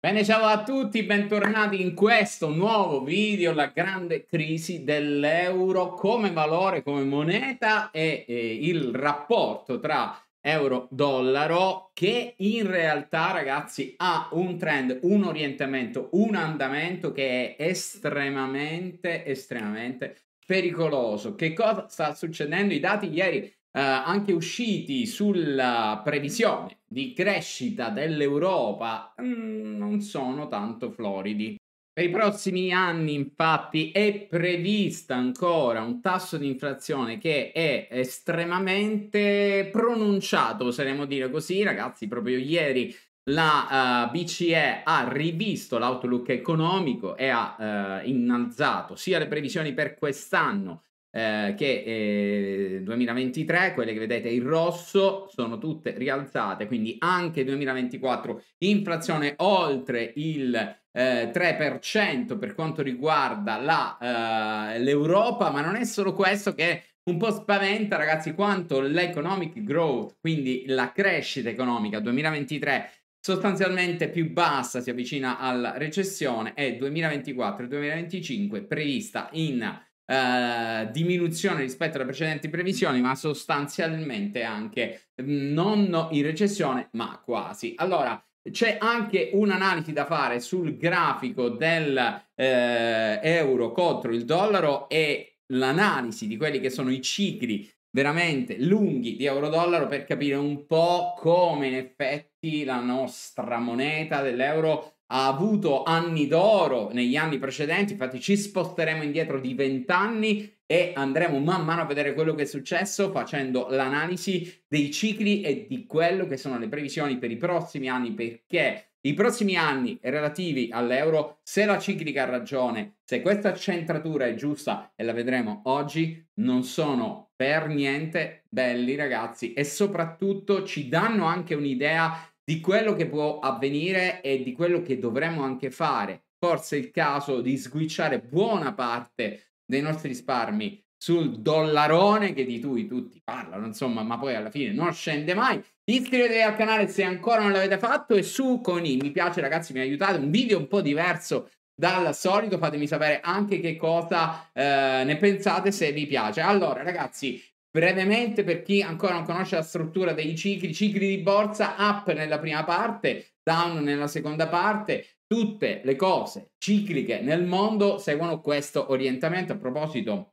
Bene, ciao a tutti, bentornati in questo nuovo video, la grande crisi dell'euro come valore, come moneta e, e il rapporto tra euro-dollaro che in realtà ragazzi ha un trend, un orientamento, un andamento che è estremamente, estremamente pericoloso. Che cosa sta succedendo? I dati ieri eh, anche usciti sulla previsione di crescita dell'Europa mm, non sono tanto floridi. Per i prossimi anni, infatti, è prevista ancora un tasso di inflazione che è estremamente pronunciato, oseremmo dire così, ragazzi. Proprio ieri la uh, eh, BCE ha rivisto l'outlook economico e ha uh, innalzato sia le previsioni per quest'anno eh, che eh, 2023, quelle che vedete in rosso, sono tutte rialzate, quindi anche 2024 inflazione oltre il eh, 3% per quanto riguarda la, eh, l'Europa, ma non è solo questo che un po' spaventa ragazzi quanto l'economic growth, quindi la crescita economica 2023 sostanzialmente più bassa, si avvicina alla recessione e 2024 e 2025 prevista in eh, diminuzione rispetto alle precedenti previsioni, ma sostanzialmente anche mm, non in recessione, ma quasi. Allora, c'è anche un'analisi da fare sul grafico del eh, contro il dollaro e l'analisi di quelli che sono i cicli veramente lunghi di euro-dollaro per capire un po' come in effetti la nostra moneta dell'euro ha avuto anni d'oro negli anni precedenti, infatti ci sposteremo indietro di vent'anni e andremo man mano a vedere quello che è successo facendo l'analisi dei cicli e di quello che sono le previsioni per i prossimi anni perché i prossimi anni relativi all'euro, se la ciclica ha ragione, se questa centratura è giusta e la vedremo oggi, non sono per niente belli ragazzi e soprattutto ci danno anche un'idea di quello che può avvenire e di quello che dovremmo anche fare. Forse è il caso di sguicciare buona parte dei nostri risparmi sul dollarone che di cui tutti parlano, insomma, ma poi alla fine non scende mai. Iscrivetevi al canale se ancora non l'avete fatto e su con i mi piace ragazzi, mi aiutate, un video un po' diverso dal solito, fatemi sapere anche che cosa eh, ne pensate se vi piace. Allora ragazzi, Brevemente, per chi ancora non conosce la struttura dei cicli, cicli di borsa up nella prima parte, down nella seconda parte, tutte le cose cicliche nel mondo seguono questo orientamento. A proposito,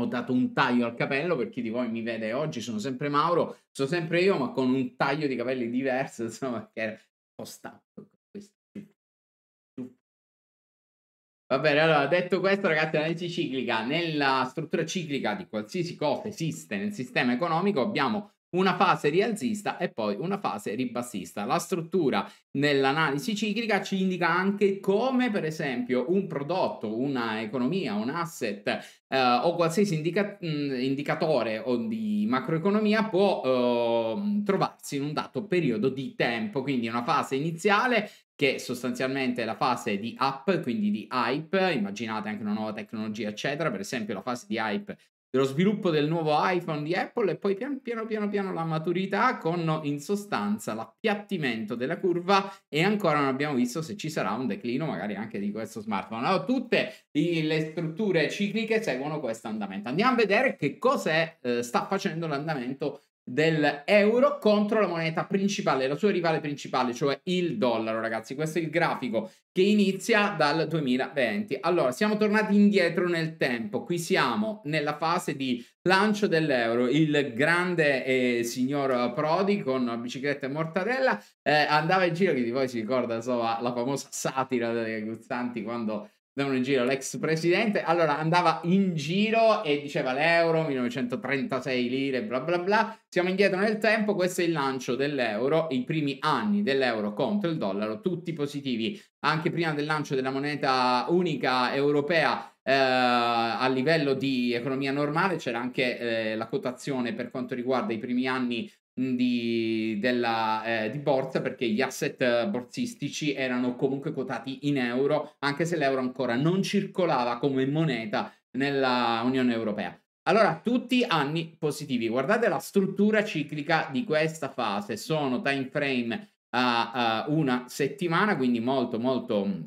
ho dato un taglio al capello per chi di voi mi vede oggi, sono sempre Mauro, sono sempre io, ma con un taglio di capelli diverso, insomma, che è un po' stanco Va bene, allora, detto questo, ragazzi, l'analisi ciclica, nella struttura ciclica di qualsiasi cosa esiste nel sistema economico, abbiamo una fase rialzista e poi una fase ribassista. La struttura nell'analisi ciclica ci indica anche come, per esempio, un prodotto, una economia, un asset eh, o qualsiasi indica- mm, indicatore o di macroeconomia può eh, trovarsi in un dato periodo di tempo, quindi una fase iniziale che sostanzialmente la fase di app, quindi di hype, immaginate anche una nuova tecnologia, eccetera, per esempio la fase di hype dello sviluppo del nuovo iPhone di Apple e poi pian, piano piano piano la maturità con in sostanza l'appiattimento della curva e ancora non abbiamo visto se ci sarà un declino magari anche di questo smartphone. Allora, tutte le strutture cicliche seguono questo andamento. Andiamo a vedere che cos'è eh, sta facendo l'andamento dell'euro contro la moneta principale, la sua rivale principale, cioè il dollaro, ragazzi. Questo è il grafico che inizia dal 2020. Allora, siamo tornati indietro nel tempo. Qui siamo nella fase di lancio dell'euro. Il grande eh, signor Prodi con bicicletta e mortadella eh, andava in giro, chi di voi si ricorda insomma, la famosa satira dei Guzzanti quando andavano in giro l'ex presidente, allora andava in giro e diceva l'euro 1936 lire bla bla bla, siamo indietro nel tempo, questo è il lancio dell'euro, i primi anni dell'euro contro il dollaro, tutti positivi, anche prima del lancio della moneta unica europea eh, a livello di economia normale c'era anche eh, la quotazione per quanto riguarda i primi anni di, della, eh, di, borsa perché gli asset eh, borsistici erano comunque quotati in euro, anche se l'euro ancora non circolava come moneta nella Unione Europea. Allora, tutti anni positivi. Guardate la struttura ciclica di questa fase. Sono time frame a, a una settimana, quindi molto molto mm,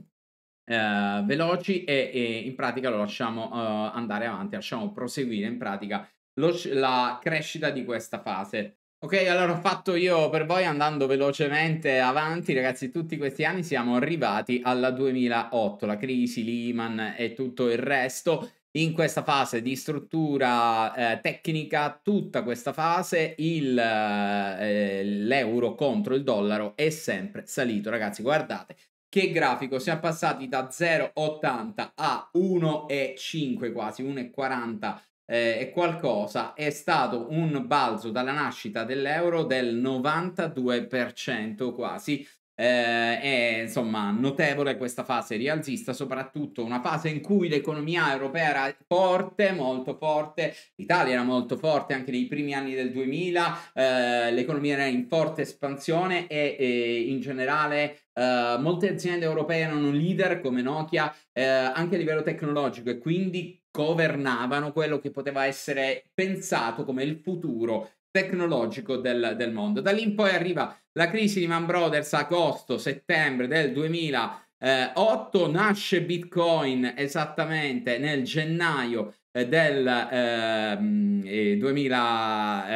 eh, veloci e, e, in pratica lo lasciamo eh, andare avanti, lasciamo proseguire in pratica lo, la crescita di questa fase. Ok, allora ho fatto io per voi andando velocemente avanti, ragazzi, tutti questi anni siamo arrivati alla 2008, la crisi Lehman e tutto il resto. In questa fase di struttura eh, tecnica, tutta questa fase, il, eh, eh l'euro contro il dollaro è sempre salito, ragazzi, guardate. Che grafico, siamo passati da 0,80 a 1,5 quasi, 1,40 eh, è qualcosa, è stato un balzo dalla nascita dell'euro del 92% quasi. Eh, è insomma notevole questa fase rialzista, soprattutto una fase in cui l'economia europea era forte, molto forte, l'Italia era molto forte anche nei primi anni del 2000, eh, l'economia era in forte espansione e, e in generale Uh, molte aziende europee erano leader come Nokia uh, anche a livello tecnologico e quindi governavano quello che poteva essere pensato come il futuro tecnologico del, del mondo. Da lì in poi arriva la crisi di Man Brothers agosto-settembre del 2008, eh, nasce Bitcoin esattamente nel gennaio eh, del ehm, eh, 2000,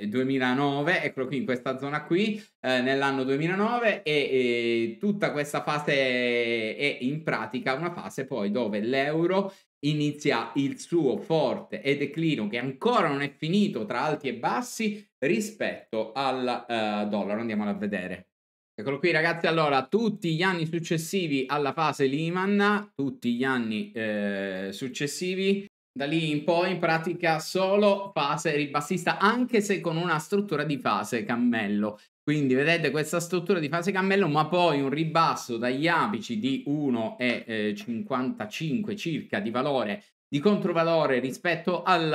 eh, 2009, eccolo qui in questa zona qui, eh, nell'anno 2009 e, e, tutta questa fase è in pratica una fase poi dove l'euro inizia il suo forte e declino che ancora non è finito tra alti e bassi rispetto al eh, dollaro. Andiamolo a vedere. Eccolo qui ragazzi, allora tutti gli anni successivi alla fase Lehman, tutti gli anni eh, successivi, da lì in poi in pratica solo fase ribassista, anche se con una struttura di fase cammello. Quindi vedete questa struttura di fase cammello, ma poi un ribasso dagli apici di 1,55 eh, circa di valore di controvalore rispetto al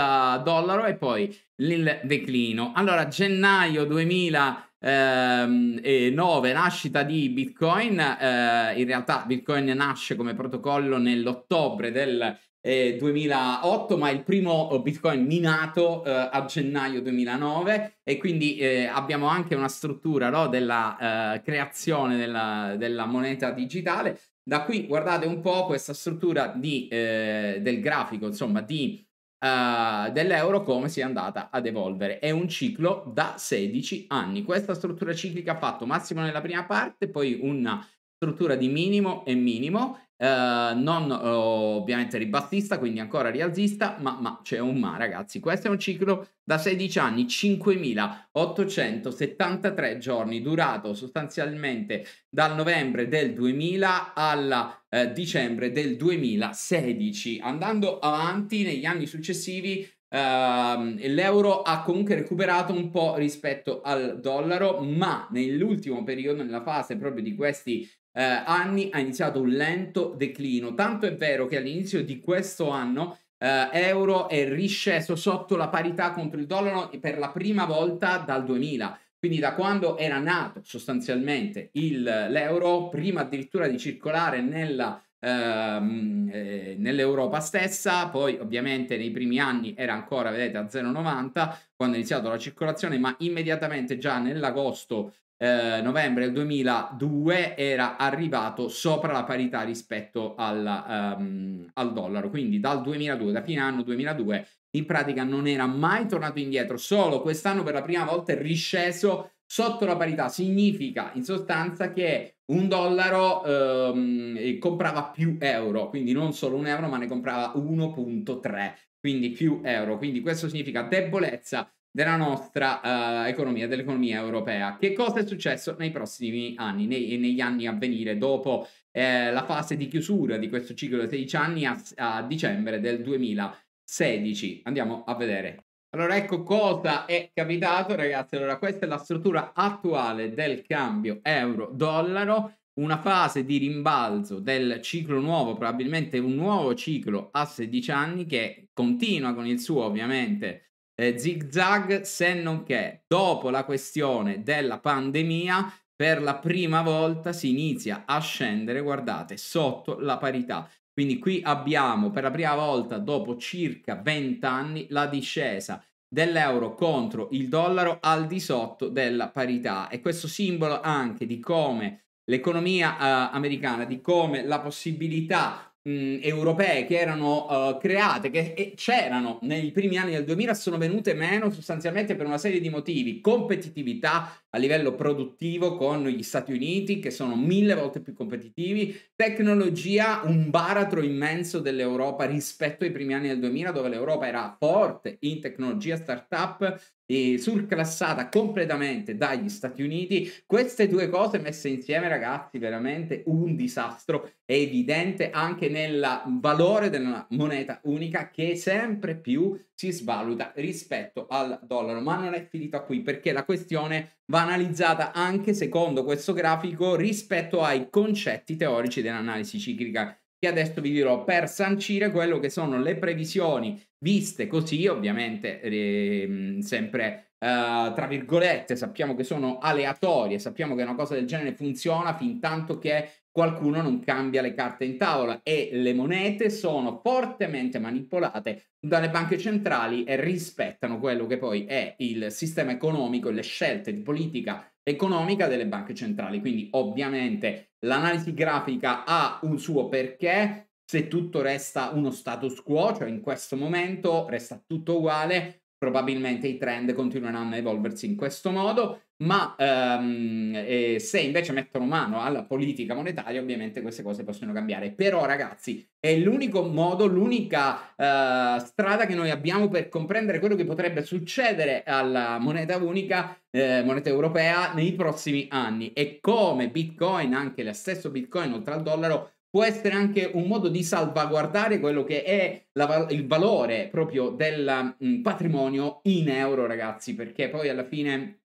dollaro e poi il declino. Allora gennaio 2000 Ehm, e 9 nascita di Bitcoin. Eh, in realtà Bitcoin nasce come protocollo nell'ottobre del 2008, eh, ma il primo Bitcoin minato eh, a gennaio 2009 e quindi eh, abbiamo anche una struttura no, della eh, creazione della, della, moneta digitale. Da qui guardate un po' questa struttura di, eh, del grafico, insomma, di uh, dell'euro come si è andata ad evolvere. È un ciclo da 16 anni. Questa struttura ciclica ha fatto massimo nella prima parte, poi una struttura di minimo e minimo Uh, non uh, ovviamente ribattista, quindi ancora rialzista, ma, ma c'è un ma ragazzi. Questo è un ciclo da 16 anni, 5.873 giorni, durato sostanzialmente dal novembre del 2000 al eh, dicembre del 2016. Andando avanti negli anni successivi, Uh, l'euro ha comunque recuperato un po' rispetto al dollaro, ma nell'ultimo periodo, nella fase proprio di questi eh, anni ha iniziato un lento declino. Tanto è vero che all'inizio di questo anno eh, euro è risceso sotto la parità contro il dollaro per la prima volta dal 2000. Quindi da quando era nato sostanzialmente il, l'euro, prima addirittura di circolare nella, ehm, eh, nell'Europa stessa, poi ovviamente nei primi anni era ancora, vedete, a 0,90 quando è iniziato la circolazione, ma immediatamente già nell'agosto eh, novembre del 2002 era arrivato sopra la parità rispetto alla, um, ehm, al dollaro. Quindi dal 2002, da fine anno 2002, in pratica non era mai tornato indietro, solo quest'anno per la prima volta è risceso sotto la parità. Significa in sostanza che un dollaro ehm, comprava più euro, quindi non solo un euro, ma ne comprava 1.3, quindi più euro. Quindi questo significa debolezza della nostra uh, economia, dell'economia europea. Che cosa è successo nei prossimi anni nei, eh, negli anni a venire dopo eh, la fase di chiusura di questo ciclo di 16 anni a, a dicembre del 2016? Andiamo a vedere. Allora, ecco cosa è capitato, ragazzi. Allora, questa è la struttura attuale del cambio euro-dollaro. Una fase di rimbalzo del ciclo nuovo, probabilmente un nuovo ciclo a 16 anni che continua con il suo, ovviamente, eh, zigzag, se non che dopo la questione della pandemia per la prima volta si inizia a scendere, guardate, sotto la parità. Quindi qui abbiamo per la prima volta dopo circa 20 anni la discesa dell'euro contro il dollaro al di sotto della parità e questo simbolo anche di come l'economia eh, americana, di come la possibilità mh, europee che erano uh, create, che c'erano nei primi anni del 2000, sono venute meno sostanzialmente per una serie di motivi, competitività, a livello produttivo con gli Stati Uniti che sono mille volte più competitivi, tecnologia un baratro immenso dell'Europa rispetto ai primi anni del 2000 dove l'Europa era forte in tecnologia startup e surclassata completamente dagli Stati Uniti. Queste due cose messe insieme ragazzi veramente un disastro, è evidente anche nel valore della moneta unica che sempre più si svaluta rispetto al dollaro, ma non è finita qui perché la questione va banalizzata anche secondo questo grafico rispetto ai concetti teorici dell'analisi ciclica che adesso vi dirò per sancire quello che sono le previsioni viste così, ovviamente ehm, eh, sempre Uh, tra virgolette, sappiamo che sono aleatorie, sappiamo che una cosa del genere funziona fin tanto che qualcuno non cambia le carte in tavola e le monete sono fortemente manipolate dalle banche centrali e rispettano quello che poi è il sistema economico e le scelte di politica economica delle banche centrali. Quindi ovviamente l'analisi grafica ha un suo perché, se tutto resta uno status quo, cioè in questo momento resta tutto uguale, probabilmente i trend continueranno a evolversi in questo modo, ma ehm, se invece mettono mano alla politica monetaria ovviamente queste cose possono cambiare. Però ragazzi è l'unico modo, l'unica eh, strada che noi abbiamo per comprendere quello che potrebbe succedere alla moneta unica, eh, moneta europea, nei prossimi anni e come Bitcoin, anche lo stesso Bitcoin oltre al dollaro, può essere anche un modo di salvaguardare quello che è la, il valore proprio del mh, mm, patrimonio in euro ragazzi, perché poi alla fine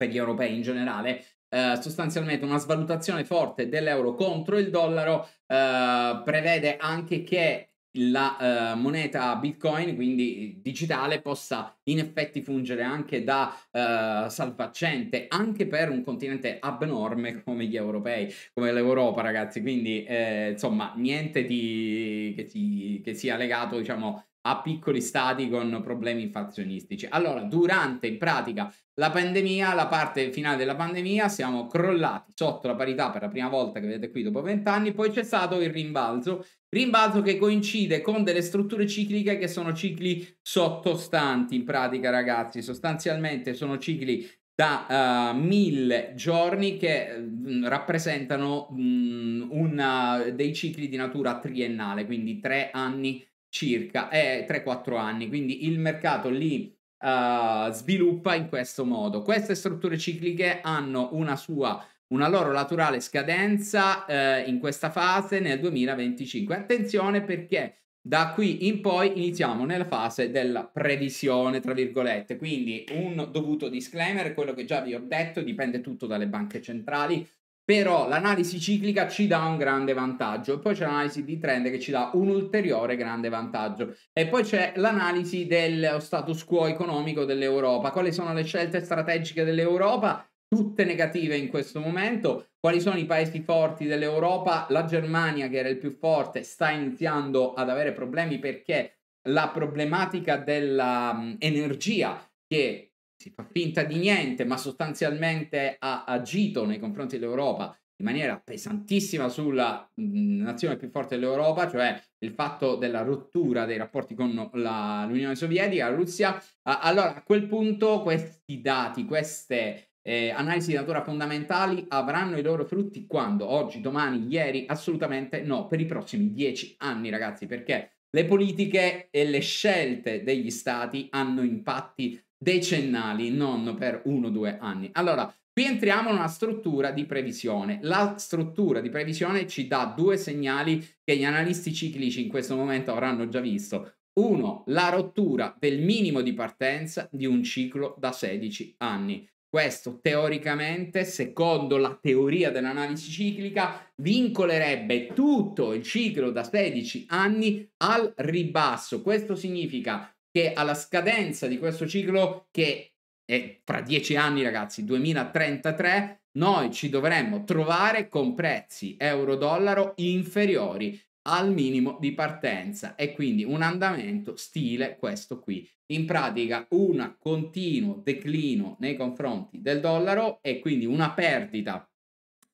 per gli europei in generale, eh, sostanzialmente una svalutazione forte dell'euro contro il dollaro, eh, prevede anche che la eh, moneta Bitcoin, quindi digitale, possa in effetti fungere anche da eh, salvagente anche per un continente abnorme come gli europei, come l'Europa, ragazzi. Quindi, eh, insomma, niente di, che, ti, che, sia legato, diciamo, a piccoli stati con problemi inflazionistici. Allora, durante in pratica la pandemia, la parte finale della pandemia, siamo crollati sotto la parità per la prima volta che vedete qui dopo vent'anni, poi c'è stato il rimbalzo, rimbalzo che coincide con delle strutture cicliche che sono cicli sottostanti in pratica ragazzi, sostanzialmente sono cicli da uh, mille giorni che mh, mm, rappresentano mh, mm, una, dei cicli di natura triennale, quindi tre anni circa, è 3-4 anni, quindi il mercato lì uh, sviluppa in questo modo. Queste strutture cicliche hanno una sua una loro naturale scadenza eh, in questa fase nel 2025. Attenzione perché da qui in poi iniziamo nella fase della previsione, tra virgolette. Quindi un dovuto disclaimer, quello che già vi ho detto, dipende tutto dalle banche centrali, però l'analisi ciclica ci dà un grande vantaggio, poi c'è l'analisi di trend che ci dà un ulteriore grande vantaggio e poi c'è l'analisi del status quo economico dell'Europa, quali sono le scelte strategiche dell'Europa, tutte negative in questo momento, quali sono i paesi forti dell'Europa, la Germania che era il più forte sta iniziando ad avere problemi perché la problematica dell'energia che si fa finta di niente, ma sostanzialmente ha agito nei confronti dell'Europa in maniera pesantissima sulla mm, nazione più forte dell'Europa, cioè il fatto della rottura dei rapporti con la, l'Unione Sovietica, la Russia. Allora, a quel punto questi dati, queste eh, analisi di natura fondamentali avranno i loro frutti quando? Oggi, domani, ieri? Assolutamente no, per i prossimi dieci anni, ragazzi, perché le politiche e le scelte degli stati hanno impatti decennali, non per uno o due anni. Allora, qui entriamo in una struttura di previsione. La struttura di previsione ci dà due segnali che gli analisti ciclici in questo momento avranno già visto. Uno, la rottura del minimo di partenza di un ciclo da 16 anni. Questo teoricamente, secondo la teoria dell'analisi ciclica, vincolerebbe tutto il ciclo da 16 anni al ribasso. Questo significa che alla scadenza di questo ciclo, che è fra dieci anni, ragazzi, 2033, noi ci dovremmo trovare con prezzi euro-dollaro inferiori al minimo di partenza e quindi un andamento stile questo qui. In pratica un continuo declino nei confronti del dollaro e quindi una perdita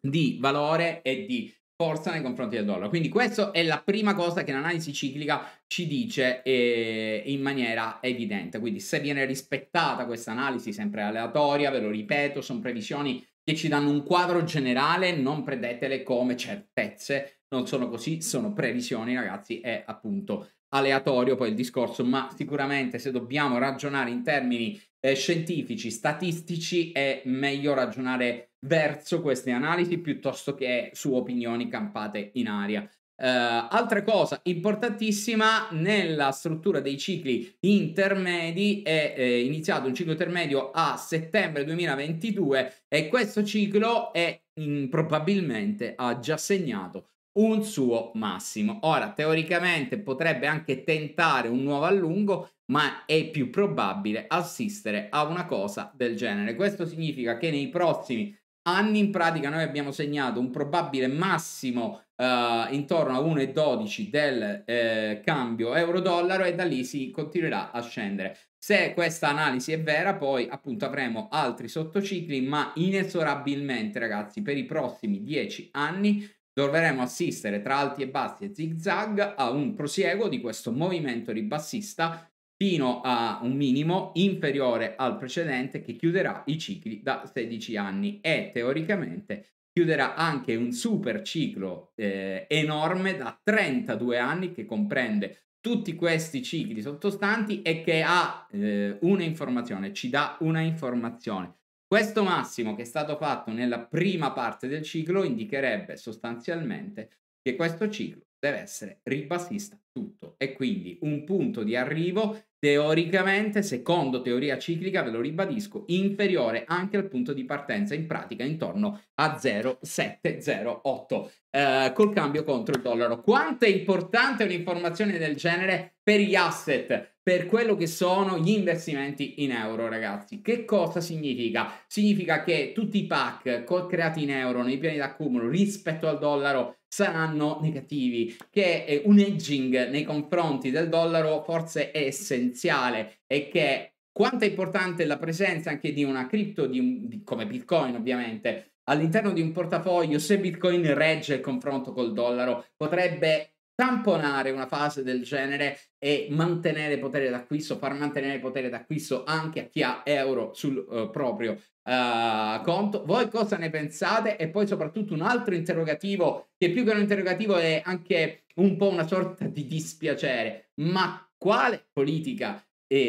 di valore e di forza nei confronti del dollaro. Quindi questa è la prima cosa che l'analisi ciclica ci dice eh, in maniera evidente. Quindi se viene rispettata questa analisi sempre aleatoria, ve lo ripeto, sono previsioni che ci danno un quadro generale, non prendetele come certezze, non sono così, sono previsioni ragazzi, è appunto aleatorio poi il discorso, ma sicuramente se dobbiamo ragionare in termini eh, scientifici, statistici, è meglio ragionare verso queste analisi piuttosto che su opinioni campate in aria. Uh, altra cosa importantissima nella struttura dei cicli intermedi è eh, iniziato un ciclo intermedio a settembre 2022 e questo ciclo è in, probabilmente ha già segnato un suo massimo. Ora teoricamente potrebbe anche tentare un nuovo allungo, ma è più probabile assistere a una cosa del genere. Questo significa che nei prossimi anni in pratica noi abbiamo segnato un probabile massimo eh, intorno a 1,12 del eh, cambio euro-dollaro e da lì si continuerà a scendere. Se questa analisi è vera, poi appunto avremo altri sottocicli, ma inesorabilmente, ragazzi, per i prossimi 10 anni dovremo assistere tra alti e bassi e zig zag a un prosieguo di questo movimento ribassista fino a un minimo inferiore al precedente che chiuderà i cicli da 16 anni e teoricamente chiuderà anche un super ciclo eh, enorme da 32 anni che comprende tutti questi cicli sottostanti e che ha eh, una informazione, ci dà una informazione. Questo massimo che è stato fatto nella prima parte del ciclo indicherebbe sostanzialmente che questo ciclo deve essere ribassista tutto e quindi un punto di arrivo teoricamente, secondo teoria ciclica, ve lo ribadisco, inferiore anche al punto di partenza, in pratica intorno a 0,708 eh, col cambio contro il dollaro. Quanto è importante un'informazione del genere per gli asset, per quello che sono gli investimenti in euro, ragazzi? Che cosa significa? Significa che tutti i pack creati in euro nei piani d'accumulo rispetto al dollaro saranno negativi, che un edging nei confronti del dollaro forse è essenziale essenziale è che quanto è importante la presenza anche di una cripto di un, di, come Bitcoin ovviamente all'interno di un portafoglio, se Bitcoin regge il confronto col dollaro, potrebbe tamponare una fase del genere e mantenere potere d'acquisto, far mantenere potere d'acquisto anche a chi ha euro sul uh, proprio uh, conto. Voi cosa ne pensate? E poi soprattutto un altro interrogativo, che più che un interrogativo è anche un po' una sorta di dispiacere, ma quale politica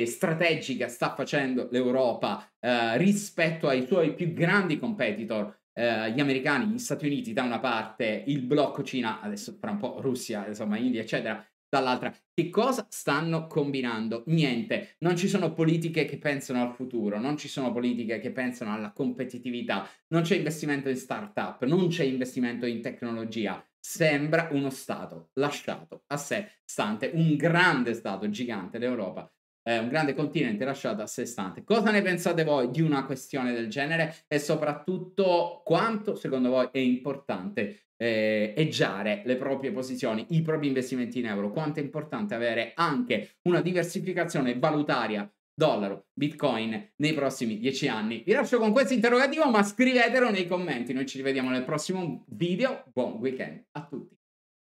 strategica sta facendo l'Europa eh, rispetto ai suoi più grandi competitor, eh, gli americani, gli Stati Uniti da una parte, il blocco Cina, adesso tra un po' Russia, insomma India, eccetera, dall'altra. Che cosa stanno combinando? Niente, non ci sono politiche che pensano al futuro, non ci sono politiche che pensano alla competitività, non c'è investimento in startup, non c'è investimento in tecnologia. Sembra uno Stato lasciato a sé stante, un grande Stato gigante d'Europa eh, un grande continente lasciato a sé stante. Cosa ne pensate voi di una questione del genere e soprattutto quanto secondo voi è importante eh, eggiare le proprie posizioni, i propri investimenti in euro, quanto è importante avere anche una diversificazione valutaria dollaro, bitcoin nei prossimi dieci anni. Vi lascio con questo interrogativo, ma scrivetelo nei commenti. Noi ci rivediamo nel prossimo video. Buon weekend a tutti.